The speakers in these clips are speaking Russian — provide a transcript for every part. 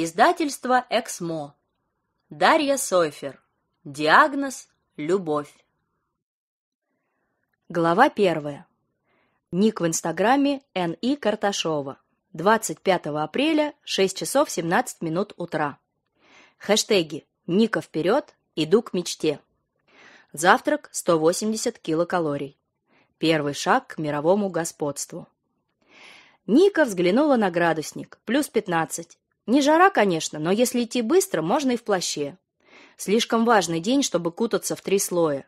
Издательство Эксмо. Дарья Сойфер. Диагноз любовь. Глава первая. Ник в Инстаграме НИ Карташова. 25 апреля, 6 часов 17 минут утра. Хэштеги «Ника вперед», «Иду к мечте». Завтрак 180 килокалорий. Первый шаг к мировому господству. Ника взглянула на градусник. Плюс 15. Не жара, конечно, но если идти быстро, можно и в плаще. Слишком важный день, чтобы кутаться в три слоя.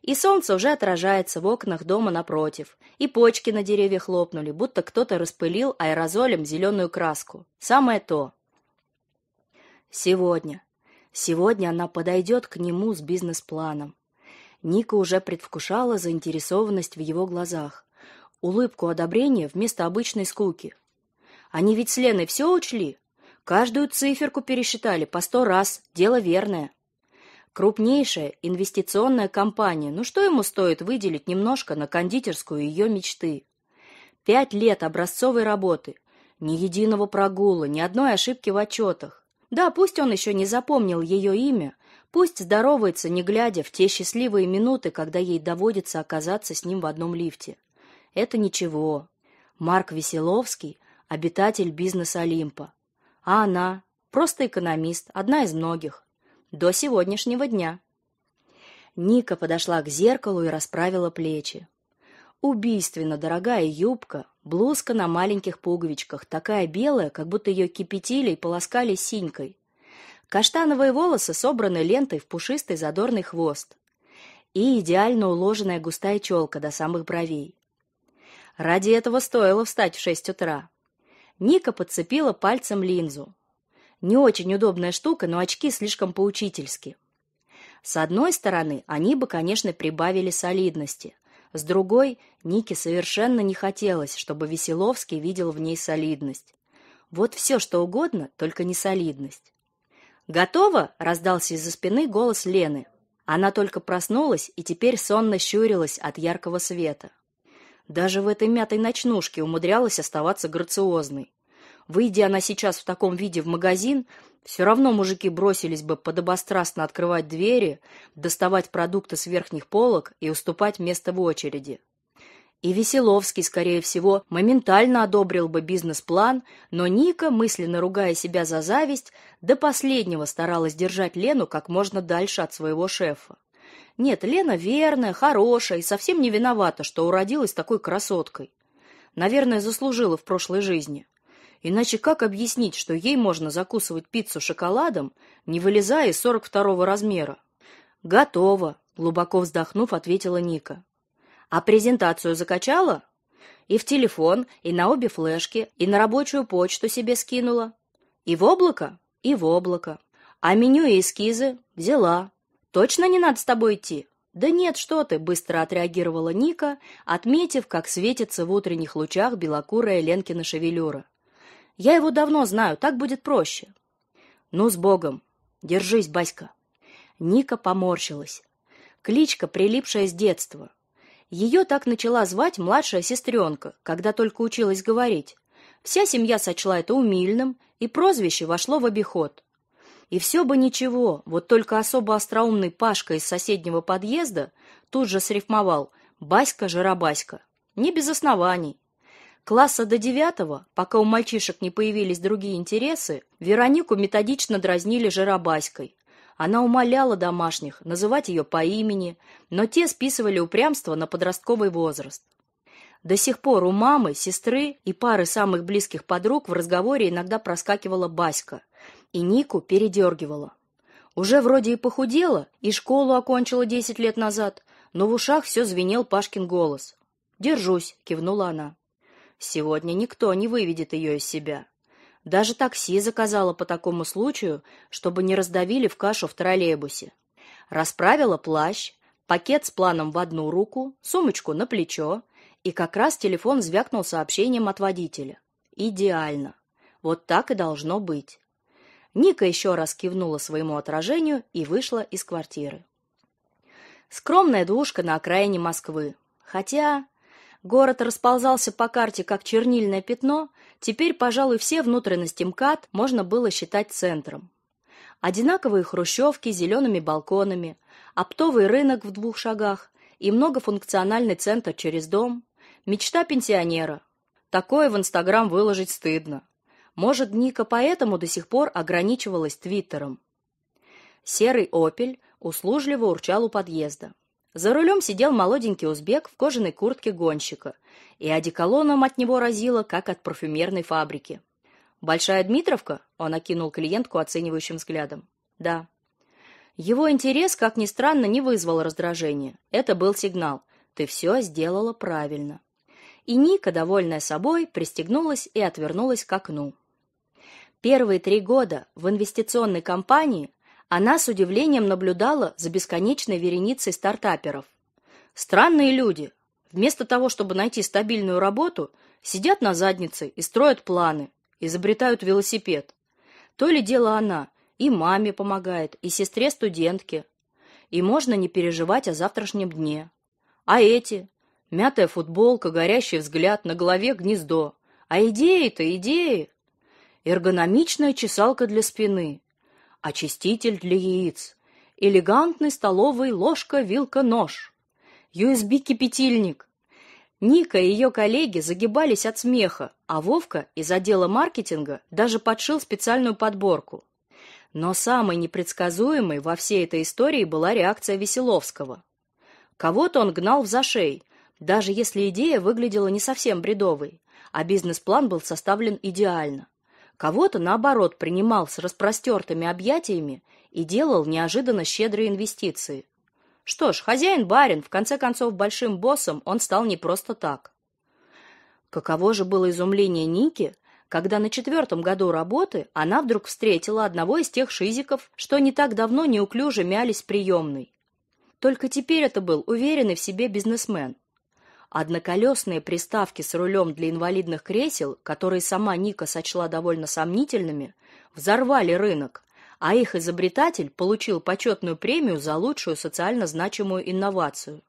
И солнце уже отражается в окнах дома напротив, и почки на деревьях лопнули, будто кто-то распылил аэрозолем зеленую краску. Самое то. Сегодня. Сегодня она подойдет к нему с бизнес-планом. Ника уже предвкушала заинтересованность в его глазах, улыбку одобрения вместо обычной скуки. Они ведь с Леной все учли, Каждую циферку пересчитали по сто раз. Дело верное. Крупнейшая инвестиционная компания, ну что ему стоит выделить немножко на кондитерскую ее мечты? Пять лет образцовой работы, ни единого прогула, ни одной ошибки в отчетах. Да, пусть он еще не запомнил ее имя, пусть здоровается, не глядя в те счастливые минуты, когда ей доводится оказаться с ним в одном лифте. Это ничего. Марк Веселовский – обитатель бизнеса Олимпа. А она просто экономист, одна из многих. До сегодняшнего дня. Ника подошла к зеркалу и расправила плечи. Убийственно дорогая юбка, блузка на маленьких пуговичках, такая белая, как будто ее кипятили и полоскали синькой. Каштановые волосы собраны лентой в пушистый задорный хвост. И идеально уложенная густая челка до самых бровей. Ради этого стоило встать в шесть утра. Ника подцепила пальцем линзу. Не очень удобная штука, но очки слишком поучительски. С одной стороны, они бы, конечно, прибавили солидности. С другой, Нике совершенно не хотелось, чтобы Веселовский видел в ней солидность. Вот все, что угодно, только не солидность. «Готово?» — раздался из-за спины голос Лены. Она только проснулась и теперь сонно щурилась от яркого света. Даже в этой мятой ночнушке умудрялась оставаться грациозной. Выйдя она сейчас в таком виде в магазин, все равно мужики бросились бы подобострастно открывать двери, доставать продукты с верхних полок и уступать место в очереди. И Веселовский, скорее всего, моментально одобрил бы бизнес-план, но Ника, мысленно ругая себя за зависть, до последнего старалась держать Лену как можно дальше от своего шефа. Нет, Лена верная, хорошая и совсем не виновата, что уродилась такой красоткой. Наверное, заслужила в прошлой жизни. Иначе как объяснить, что ей можно закусывать пиццу шоколадом, не вылезая из 42 размера? Готово, глубоко вздохнув, ответила Ника. А презентацию закачала? И в телефон, и на обе флешки, и на рабочую почту себе скинула. И в облако, и в облако. А меню и эскизы взяла. Точно не надо с тобой идти? Да нет, что ты, быстро отреагировала Ника, отметив, как светится в утренних лучах белокурая Ленкина шевелюра. Я его давно знаю, так будет проще. Ну с богом. Держись, Баська. Ника поморщилась. Кличка, прилипшая с детства. Ее так начала звать младшая сестренка, когда только училась говорить. Вся семья сочла это умильным, и прозвище вошло в обиход. И все бы ничего, вот только особо остроумный Пашка из соседнего подъезда тут же срифмовал «Баська-жиробаська». Не без оснований. Класса до девятого, пока у мальчишек не появились другие интересы, Веронику методично дразнили жиробаськой. Она умоляла домашних называть ее по имени, но те списывали упрямство на подростковый возраст. До сих пор у мамы, сестры и пары самых близких подруг в разговоре иногда проскакивала Баська – и Нику передергивало. Уже вроде и похудела, и школу окончила десять лет назад, но в ушах все звенел Пашкин голос. "Держусь", кивнула она. Сегодня никто не выведет ее из себя. Даже такси заказала по такому случаю, чтобы не раздавили в кашу в троллейбусе. Расправила плащ, пакет с планом в одну руку, сумочку на плечо, и как раз телефон звякнул сообщением от водителя. Идеально. Вот так и должно быть. Ника еще раз кивнула своему отражению и вышла из квартиры. Скромная душка на окраине Москвы. Хотя город расползался по карте как чернильное пятно, теперь, пожалуй, все внутренности МКАД можно было считать центром. Одинаковые хрущевки с зелеными балконами, оптовый рынок в двух шагах и многофункциональный центр через дом. Мечта пенсионера. Такое в Инстаграм выложить стыдно. Может, Ника поэтому до сих пор ограничивалась твиттером. Серый «Опель» услужливо урчал у подъезда. За рулем сидел молоденький узбек в кожаной куртке гонщика, и одеколоном от него разило, как от парфюмерной фабрики. «Большая Дмитровка?» — он окинул клиентку оценивающим взглядом. «Да». Его интерес, как ни странно, не вызвал раздражения. Это был сигнал. «Ты все сделала правильно». И Ника, довольная собой, пристегнулась и отвернулась к окну. Первые три года в инвестиционной компании она с удивлением наблюдала за бесконечной вереницей стартаперов. Странные люди, вместо того, чтобы найти стабильную работу, сидят на заднице и строят планы, изобретают велосипед. То ли дело она, и маме помогает, и сестре-студентке. И можно не переживать о завтрашнем дне. А эти? Мятая футболка, горящий взгляд, на голове гнездо. А идеи-то идеи! эргономичная чесалка для спины, очиститель для яиц, элегантный столовый ложка-вилка-нож, USB-кипятильник. Ника и ее коллеги загибались от смеха, а Вовка из отдела маркетинга даже подшил специальную подборку. Но самой непредсказуемой во всей этой истории была реакция Веселовского. Кого-то он гнал в зашей, даже если идея выглядела не совсем бредовой, а бизнес-план был составлен идеально. Кого-то, наоборот, принимал с распростертыми объятиями и делал неожиданно щедрые инвестиции. Что ж, хозяин-барин, в конце концов, большим боссом он стал не просто так. Каково же было изумление Ники, когда на четвертом году работы она вдруг встретила одного из тех шизиков, что не так давно неуклюже мялись в приемной. Только теперь это был уверенный в себе бизнесмен, Одноколесные приставки с рулем для инвалидных кресел, которые сама Ника сочла довольно сомнительными, взорвали рынок, а их изобретатель получил почетную премию за лучшую социально значимую инновацию.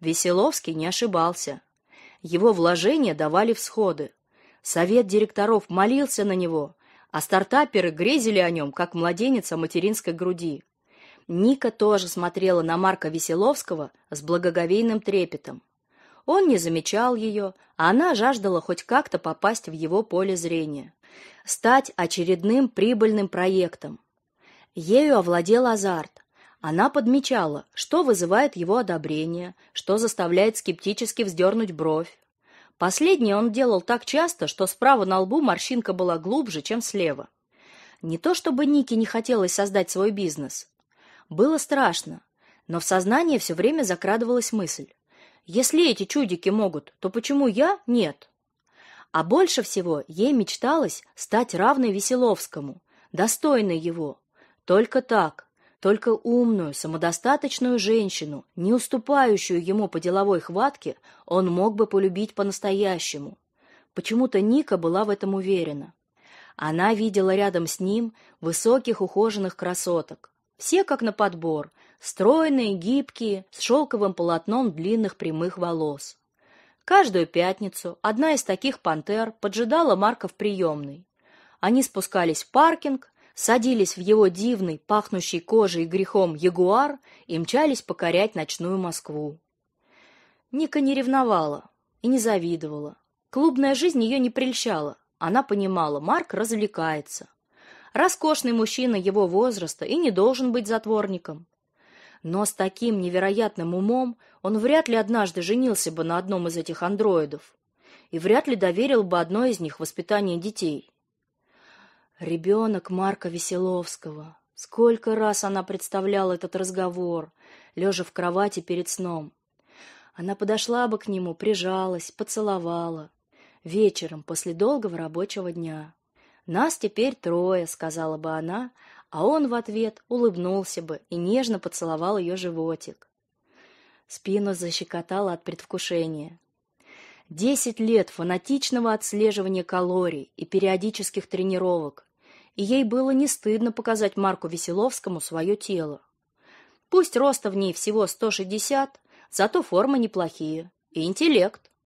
Веселовский не ошибался. Его вложения давали всходы. Совет директоров молился на него, а стартаперы грезили о нем, как младенец о материнской груди. Ника тоже смотрела на Марка Веселовского с благоговейным трепетом. Он не замечал ее, а она жаждала хоть как-то попасть в его поле зрения, стать очередным прибыльным проектом. Ею овладел азарт. Она подмечала, что вызывает его одобрение, что заставляет скептически вздернуть бровь. Последнее он делал так часто, что справа на лбу морщинка была глубже, чем слева. Не то чтобы Нике не хотелось создать свой бизнес. Было страшно, но в сознание все время закрадывалась мысль. Если эти чудики могут, то почему я нет? А больше всего ей мечталось стать равной Веселовскому, достойной его. Только так, только умную, самодостаточную женщину, не уступающую ему по деловой хватке, он мог бы полюбить по-настоящему. Почему-то Ника была в этом уверена. Она видела рядом с ним высоких ухоженных красоток. Все как на подбор, стройные, гибкие, с шелковым полотном длинных прямых волос. Каждую пятницу одна из таких пантер поджидала Марка в приемной. Они спускались в паркинг, садились в его дивный, пахнущий кожей и грехом ягуар и мчались покорять ночную Москву. Ника не ревновала и не завидовала. Клубная жизнь ее не прельщала. Она понимала, Марк развлекается. Роскошный мужчина его возраста и не должен быть затворником. Но с таким невероятным умом он вряд ли однажды женился бы на одном из этих андроидов и вряд ли доверил бы одной из них воспитание детей. Ребенок Марка Веселовского. Сколько раз она представляла этот разговор, лежа в кровати перед сном. Она подошла бы к нему, прижалась, поцеловала. Вечером, после долгого рабочего дня. «Нас теперь трое», — сказала бы она, а он в ответ улыбнулся бы и нежно поцеловал ее животик. Спину защекотало от предвкушения. Десять лет фанатичного отслеживания калорий и периодических тренировок, и ей было не стыдно показать Марку Веселовскому свое тело. Пусть роста в ней всего 160, зато форма неплохие и интеллект.